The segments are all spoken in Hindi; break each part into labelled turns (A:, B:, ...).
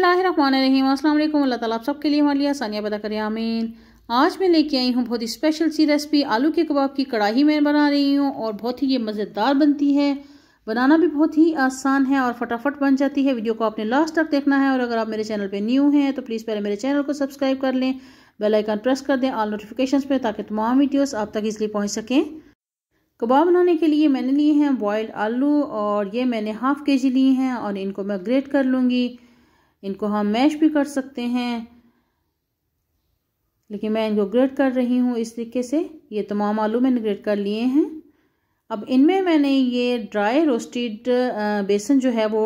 A: बसमीम अल्लाम अल्लाह ताला आप सबके लिए हमारे लिए आसानियाँ पता करें आमीन आज मैं लेके आई हूँ बहुत ही स्पेशल सी रेसिपी आलू के कबाब की कढ़ाई मैं बना रही हूँ और बहुत ही ये मज़ेदार बनती है बनाना भी बहुत ही आसान है और फटाफट बन जाती है वीडियो को आपने लास्ट तक देखना है और अगर आप मेरे चैनल पर न्यू हैं तो प्लीज़ पहले मेरे चैनल को सब्सक्राइब कर लें बेल आइकन प्रेस कर दें ऑल नोटिफिकेशन पे ताकि तमाम वीडियोस आप तक इसलिए पहुंच सकें कबाब बनाने के लिए मैंने लिए हैं बॉयल आलू और ये मैंने हाफ़ के जी लिए हैं और इनको मैं ग्रेट कर लूँगी इनको हम मैश भी कर सकते हैं लेकिन मैं इनको ग्रेड कर रही हूँ इस तरीके से ये तमाम आलू मैंने ग्रेड कर लिए हैं अब इनमें मैंने ये ड्राई रोस्टेड बेसन जो है वो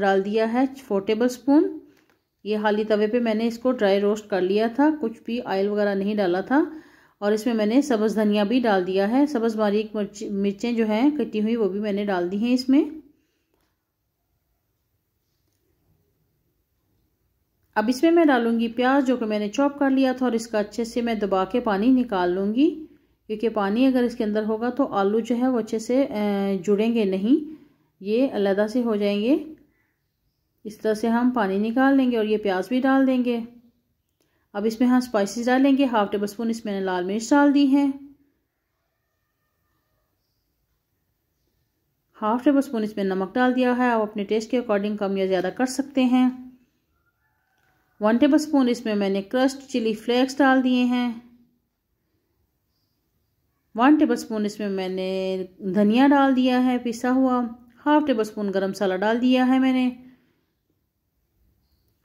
A: डाल दिया है फोर टेबल स्पून ये हाली तवे पे मैंने इसको ड्राई रोस्ट कर लिया था कुछ भी ऑयल वगैरह नहीं डाला था और इसमें मैंने सब्ज़ धनिया भी डाल दिया है सब्ज़ बारीक मिर्चें जो हैं कटी हुई वो भी मैंने डाल दी हैं इसमें अब इसमें मैं डालूँगी प्याज जो कि मैंने चॉप कर लिया था और इसका अच्छे से मैं दबा के पानी निकाल लूँगी क्योंकि पानी अगर इसके अंदर होगा तो आलू जो है वो अच्छे से जुड़ेंगे नहीं ये अलहदा से हो जाएंगे इस तरह से हम पानी निकाल लेंगे और ये प्याज भी डाल देंगे अब इसमें हम स्पाइसेस डालेंगे हाफ़ टेबल स्पून इसमें लाल मिर्च डाल दी है हाफ़ टेबल स्पून इसमें नमक डाल दिया है आप अपने टेस्ट के अकॉर्डिंग कम या ज़्यादा कर सकते हैं वन टेबल स्पून इसमें मैंने क्रस्ट चिली फ्लेक्स डाल दिए हैं वन टेबल स्पून इसमें मैंने धनिया डाल दिया है पिसा हुआ हाफ टेबल स्पून गर्म मसाला डाल दिया है मैंने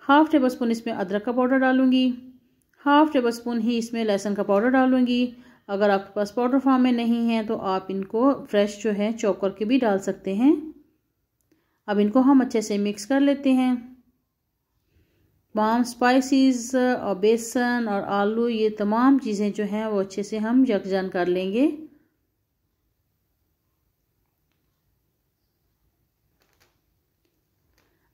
A: हाफ टेबल स्पून इसमें अदरक का पाउडर डालूंगी हाफ टेबल स्पून ही इसमें लहसुन का पाउडर डालूंगी अगर आपके पास पाउडर फॉर्म में नहीं है तो आप इनको फ्रेश जो है चौकर करके भी डाल सकते हैं अब इनको हम अच्छे से मिक्स कर लेते हैं पाम स्पाइसेस uh, और बेसन और आलू ये तमाम चीज़ें जो हैं वो अच्छे से हम यकजान कर लेंगे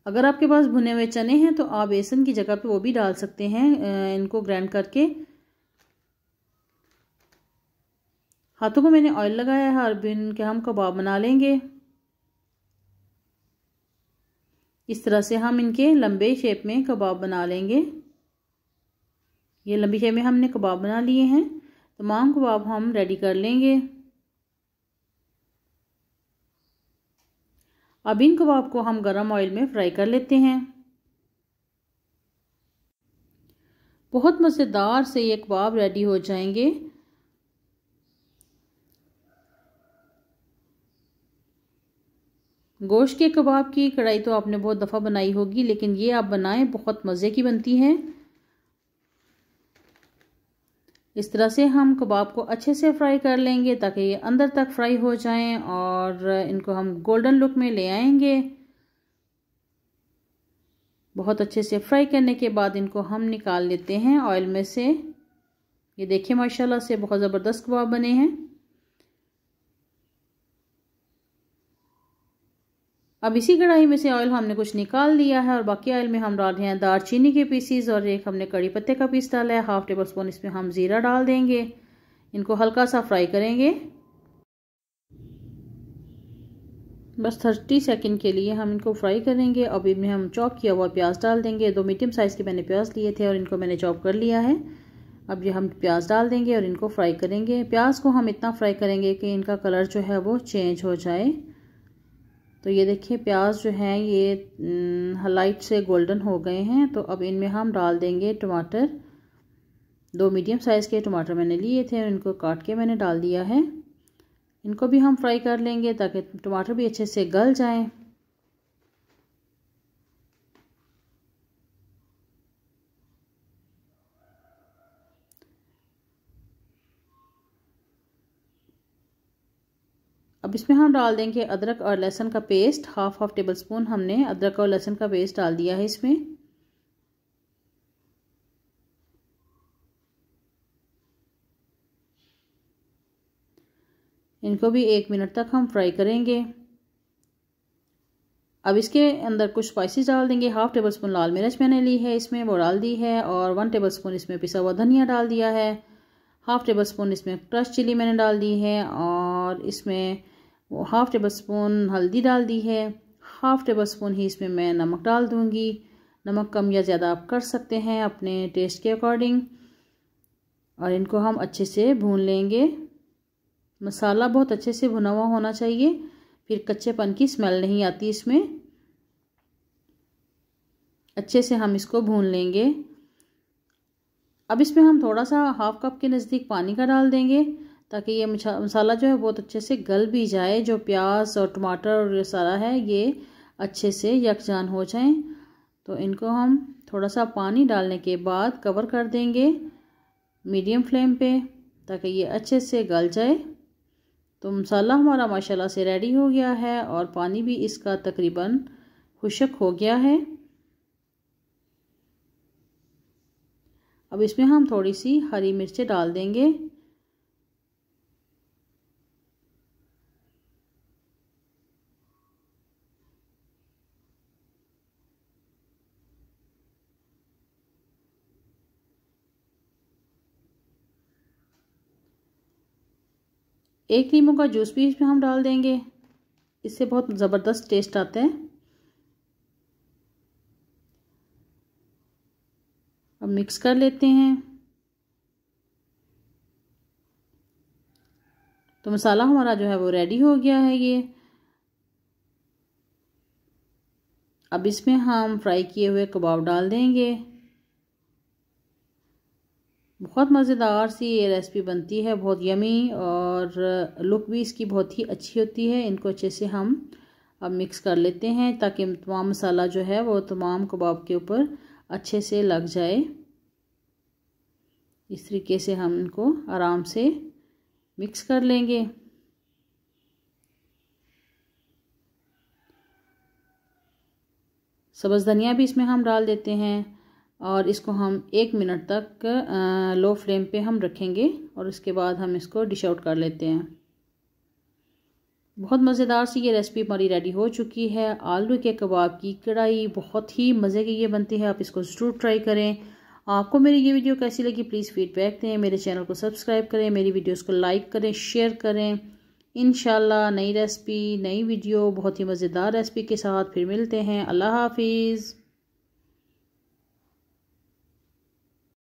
A: अगर आपके पास भुने हुए चने हैं तो आप बेसन की जगह पे वो भी डाल सकते हैं इनको ग्राइंड करके हाथों को मैंने ऑयल लगाया है और बिन के हम कबाब बना लेंगे इस तरह से हम इनके लंबे शेप में कबाब बना लेंगे ये लंबी शेप में हमने कबाब बना लिए हैं तमाम कबाब हम रेडी कर लेंगे अब इन कबाब को हम गरम ऑयल में फ्राई कर लेते हैं बहुत मज़ेदार से ये कबाब रेडी हो जाएंगे गोश्त के कबाब की कढ़ाई तो आपने बहुत दफ़ा बनाई होगी लेकिन ये आप बनाएं बहुत मज़े की बनती है इस तरह से हम कबाब को अच्छे से फ्राई कर लेंगे ताकि ये अंदर तक फ्राई हो जाएं और इनको हम गोल्डन लुक में ले आएंगे बहुत अच्छे से फ्राई करने के बाद इनको हम निकाल लेते हैं ऑयल में से ये देखिए माशाल्लाह से बहुत ज़बरदस्त कबाब बने हैं अब इसी कढ़ाई में से ऑयल हमने कुछ निकाल लिया है और बाकी ऑयल में हम डाल रहे हैं दार चीनी के पीसीज और एक हमने कड़ी पत्ते का पीस डाला है हाफ टेबल स्पून इसमें हम ज़ीरा डाल देंगे इनको हल्का सा फ्राई करेंगे बस थर्टी सेकेंड के लिए हम इनको फ्राई करेंगे अब इनमें हम चॉप किया हुआ प्याज डाल देंगे दो मीडियम साइज़ के मैंने प्याज लिए थे और इनको मैंने चॉप कर लिया है अब ये हम प्याज डाल देंगे और इनको फ्राई करेंगे प्याज को हम इतना फ्राई करेंगे कि इनका कलर जो है वो चेंज हो जाए तो ये देखिए प्याज जो हैं ये हलाइट हम्म, से गोल्डन हो गए हैं तो अब इनमें हम डाल देंगे टमाटर दो मीडियम साइज़ के टमाटर मैंने लिए थे और इनको काट के मैंने डाल दिया है इनको भी हम फ्राई कर लेंगे ताकि टमाटर भी अच्छे से गल जाएं अब इसमें हम डाल देंगे अदरक और लहसुन का paste half half tablespoon हमने अदरक और लहसुन का पेस्ट डाल दिया है इसमें इनको भी एक मिनट तक हम फ्राई करेंगे अब इसके अंदर कुछ स्पाइसेस डाल देंगे हाफ टेबल स्पून लाल मिर्च मैंने ली है इसमें वो डाल दी है और वन टेबल स्पून इसमें पिसा हुआ धनिया डाल दिया है हाफ टेबल स्पून इसमें क्रश चिली मैंने डाल दी है और इसमें वो हाफ़ टेबल स्पून हल्दी डाल दी है हाफ़ टेबल स्पून ही इसमें मैं नमक डाल दूँगी नमक कम या ज़्यादा आप कर सकते हैं अपने टेस्ट के अकॉर्डिंग और इनको हम अच्छे से भून लेंगे मसाला बहुत अच्छे से भुना हुआ होना चाहिए फिर कच्चेपन की स्मेल नहीं आती इसमें अच्छे से हम इसको भून लेंगे अब इसमें हम थोड़ा सा हाफ कप के नज़दीक पानी का डाल देंगे ताकि ये मसाला जो है बहुत अच्छे से गल भी जाए जो प्याज और टमाटर और ये सारा है ये अच्छे से यकजान हो जाए तो इनको हम थोड़ा सा पानी डालने के बाद कवर कर देंगे मीडियम फ्लेम पे ताकि ये अच्छे से गल जाए तो मसाला हमारा माशाल्लाह से रेडी हो गया है और पानी भी इसका तकरीबन खुशक हो गया है अब इसमें हम थोड़ी सी हरी मिर्चें डाल देंगे एक नींबू का जूस भी इसमें हम डाल देंगे इससे बहुत ज़बरदस्त टेस्ट आता है अब मिक्स कर लेते हैं तो मसाला हमारा जो है वो रेडी हो गया है ये अब इसमें हम फ्राई किए हुए कबाब डाल देंगे बहुत मज़ेदार सी ये रेसिपी बनती है बहुत यमी और लुक भी इसकी बहुत ही अच्छी होती है इनको अच्छे से हम अब मिक्स कर लेते हैं ताकि तमाम मसाला जो है वो तमाम कबाब के ऊपर अच्छे से लग जाए इस तरीके से हम इनको आराम से मिक्स कर लेंगे सब्ज़ धनिया भी इसमें हम डाल देते हैं और इसको हम एक मिनट तक लो फ्लेम पे हम रखेंगे और उसके बाद हम इसको डिश आउट कर लेते हैं बहुत मज़ेदार सी ये रेसिपी हमारी रेडी हो चुकी है आलू के कबाब की कढ़ाई बहुत ही मज़े की ये बनती है आप इसको ज़रूर ट्राई करें आपको मेरी ये वीडियो कैसी लगी प्लीज़ फीडबैक दें मेरे चैनल को सब्सक्राइब करें मेरी वीडियोज़ को लाइक करें शेयर करें इन नई रेसिपी नई वीडियो बहुत ही मज़ेदार रेसिपी के साथ फिर मिलते हैं अल्लाह हाफिज़